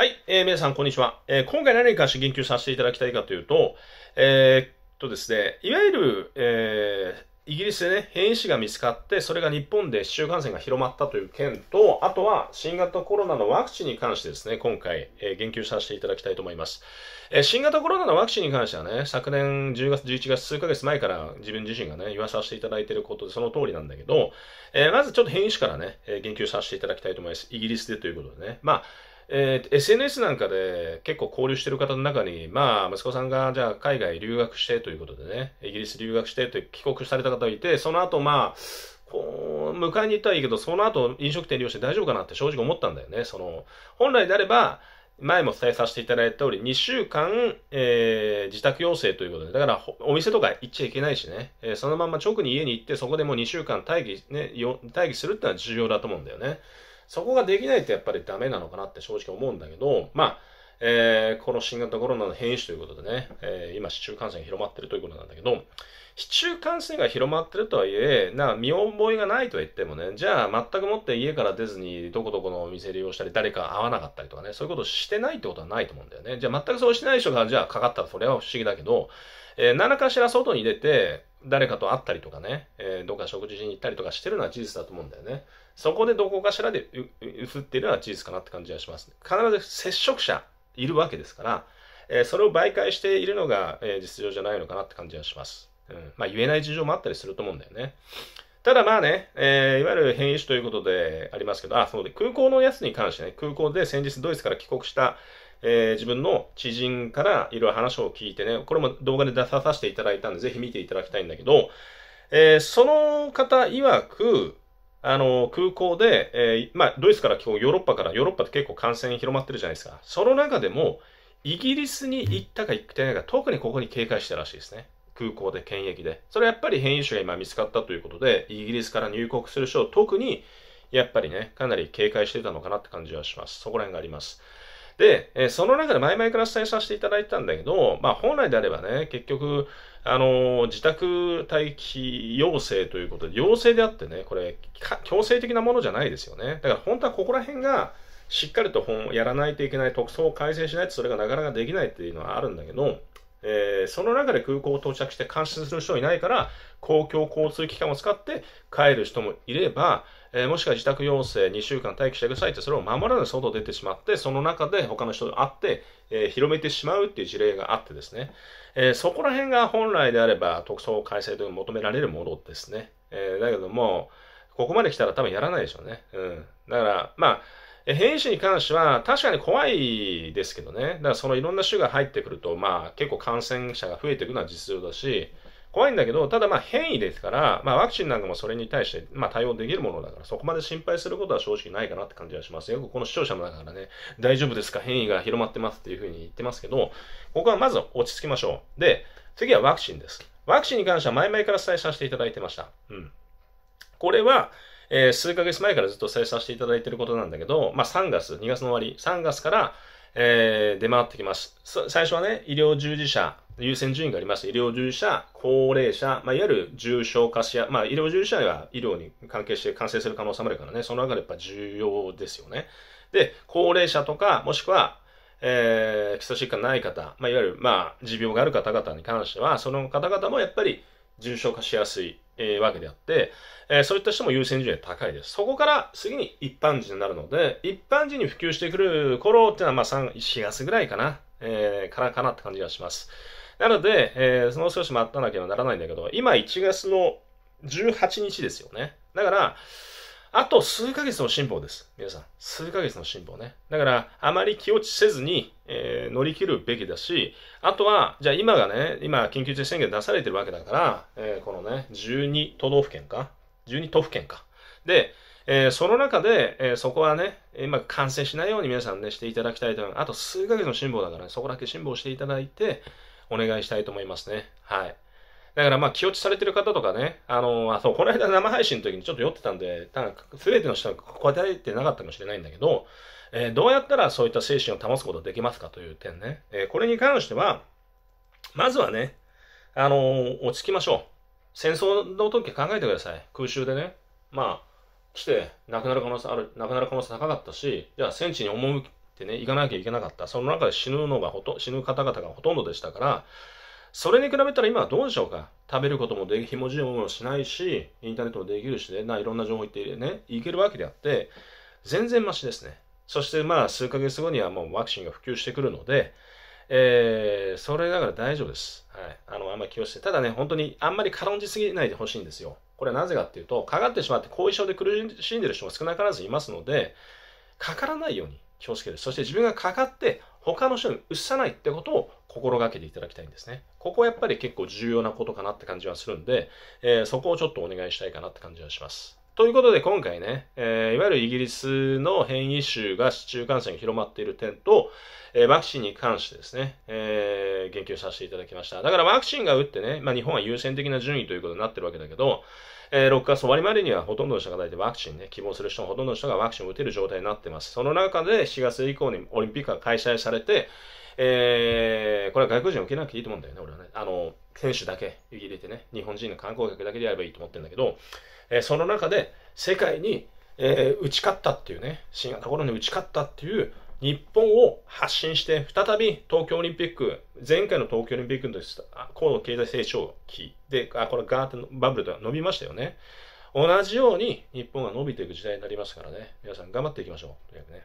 はい、えー、皆さん、こんにちは、えー、今回何かし言及させていただきたいかというと、えー、っとですね、いわゆる、えー、イギリスでね、変異種が見つかって、それが日本で市中感染が広まったという件と、あとは新型コロナのワクチンに関してですね、今回、えー、言及させていただきたいと思います、えー。新型コロナのワクチンに関してはね、昨年10月、11月、数ヶ月前から自分自身がね、言わさせていただいていることで、その通りなんだけど、えー、まずちょっと変異種からね、えー、言及させていただきたいと思います。イギリスでということでね。まあえー、SNS なんかで結構交流してる方の中に、まあ、息子さんが、じゃあ、海外留学してということでね、イギリス留学してと帰国された方がいて、その後、まあ、こう、迎えに行ったらいいけど、その後、飲食店利用して大丈夫かなって正直思ったんだよね。その、本来であれば、前も伝えさせていただいた通り、2週間、えー、自宅要請ということで、だからお店とか行っちゃいけないしね、えー、そのまま直に家に行って、そこでもう2週間待機,、ね、待機するってのは重要だと思うんだよね。そこができないとやっぱりダメなのかなって正直思うんだけど、まあ、えー、この新型コロナの変異種ということでね、えー、今市中感染が広まってるということなんだけど、市中感染が広まってるとはいえ、な見覚えがないとは言ってもね、じゃあ全くもって家から出ずにどこどこのお店利用したり、誰か会わなかったりとかね、そういうことしてないってことはないと思うんだよね。じゃあ全くそうしてない人が、じゃあかかったらそれは不思議だけど、えー、何かしら外に出て、誰かと会ったりとかね、えー、どっか食事しに行ったりとかしてるのは事実だと思うんだよね。そこでどこかしらで映っているのは事実かなって感じがします、ね。必ず接触者いるわけですから、えー、それを媒介しているのが、えー、実情じゃないのかなって感じがします。うん、まあ言えない事情もあったりすると思うんだよね。ただまあね、えー、いわゆる変異種ということでありますけど、あ、そうで、空港のやつに関してね、空港で先日ドイツから帰国した、えー、自分の知人からいろいろ話を聞いてね、これも動画で出させていただいたんで、ぜひ見ていただきたいんだけど、えー、その方曰く、あの、空港で、えー、まあ、ドイツから今日ヨーロッパから、ヨーロッパって結構感染広まってるじゃないですか。その中でも、イギリスに行ったか行ってないか、特にここに警戒したらしいですね。空港で検疫で。それやっぱり変異種が今見つかったということで、イギリスから入国する人を特に、やっぱりね、かなり警戒してたのかなって感じはします。そこら辺があります。で、えその中で前々から伝えさせていただいたんだけど、まあ本来であればね、結局、あの自宅待機要請ということで、要請であってね、これ、強制的なものじゃないですよね。だから本当はここら辺が、しっかりと本やらないといけない、特措を改正しないとそれがなかなかできないっていうのはあるんだけど、えー、その中で空港を到着して監視する人いないから、公共交通機関を使って帰る人もいれば、えー、もしくは自宅要請2週間待機してくださいって、それを守らず外出てしまって、その中で他の人と会って、えー、広めてしまうっていう事例があってですね、えそこら辺が本来であれば特措改正という求められるものですね。えだけども、ここまで来たら多分やらないでしょうね。うん。だから、まあ、変異種に関しては確かに怖いですけどね。だからそのいろんな種が入ってくると、まあ結構感染者が増えていくのは実情だし、怖いんだけど、ただまあ変異ですから、まあワクチンなんかもそれに対してまあ対応できるものだから、そこまで心配することは正直ないかなって感じはしますよ。くこの視聴者の中からね、大丈夫ですか変異が広まってますっていうふうに言ってますけど、ここはまず落ち着きましょう。で、次はワクチンです。ワクチンに関しては前々から伝えさせていただいてました。うん。これは、えー、数ヶ月前からずっと伝えさせていただいていることなんだけど、まあ、3月、2月の終わり、3月から、えー、出回ってきます。最初はね、医療従事者、優先順位があります。医療従事者、高齢者、まあ、いわゆる重症化しや、まあ、医療従事者は医療に関係して感染する可能性もあるからね、その中でやっぱ重要ですよね。で、高齢者とか、もしくは、えー、基礎疾患ない方、まあ、いわゆる、まあ、持病がある方々に関しては、その方々もやっぱり重症化しやすいえー、わけであって、えー、そういった人も優先順位が高いです。そこから次に一般人になるので、一般人に普及してくる頃っていうのは、まあ3、4月ぐらいかな、えー、からかなって感じがします。なので、えー、も少し待たなきゃならないんだけど、今1月の18日ですよね。だから、あと数ヶ月の辛抱です。皆さん。数ヶ月の辛抱ね。だから、あまり気落ちせずに、えー、乗り切るべきだし、あとは、じゃあ今がね、今、緊急事態宣言出されてるわけだから、えー、このね、12都道府県か ?12 都府県か。で、えー、その中で、えそこはね、今感染しないように皆さんね、していただきたいと思います。あと数ヶ月の辛抱だからね、そこだけ辛抱していただいて、お願いしたいと思いますね。はい。だからまあ、気落ちされてる方とかね、あのー、あ、そう、この間生配信の時にちょっと酔ってたんで、すべての人が答えてなかったかもしれないんだけど、えー、どうやったらそういった精神を保つことできますかという点ね。えー、これに関しては、まずはね、あのー、落ち着きましょう。戦争の時考えてください。空襲でね。まあ、来て、亡くなる可能性ある、亡くなる可能性高かったし、じゃあ戦地に赴ってね、行かなきゃいけなかった。その中で死ぬのがほと、死ぬ方々がほとんどでしたから、それに比べたら今はどうでしょうか食べることもでき、ひもじいものもしないし、インターネットもできるしね、ないろんな情報言ってね、いけるわけであって、全然マシですね。そしてまあ数ヶ月後にはもうワクチンが普及してくるので、えー、それだから大丈夫です。はい。あの、あんまり気をして、ただね、本当にあんまり軽んじすぎないでほしいんですよ。これはなぜかっていうと、かかってしまって後遺症で苦しんでる人が少なからずいますので、かからないように気をつける。そして自分がかかって他の人にうっさないってことを心がけていただきたいんですね。ここやっぱり結構重要なことかなって感じはするんで、えー、そこをちょっとお願いしたいかなって感じはします。ということで今回ね、えー、いわゆるイギリスの変異種が市中感染が広まっている点と、えー、ワクチンに関してですね、えー、言及させていただきました。だからワクチンが打ってね、まあ、日本は優先的な順位ということになってるわけだけど、えー、6月終わりまでにはほとんどの人が大体ワクチンね、希望する人のほとんどの人がワクチンを打てる状態になってます。その中で7月以降にオリンピックが開催されて、えー、これは外国人受けなくていいと思うんだよね、俺はね。あの、選手だけ入れてね、日本人の観光客だけでやればいいと思ってるんだけど、えー、その中で世界に、えー、打ち勝ったっていうね、新型コロナに打ち勝ったっていう日本を発信して、再び東京オリンピック、前回の東京オリンピックの高度経済成長期で、あこれガーッとバブルと伸びましたよね。同じように日本が伸びていく時代になりますからね、皆さん頑張っていきましょう。とにかくね。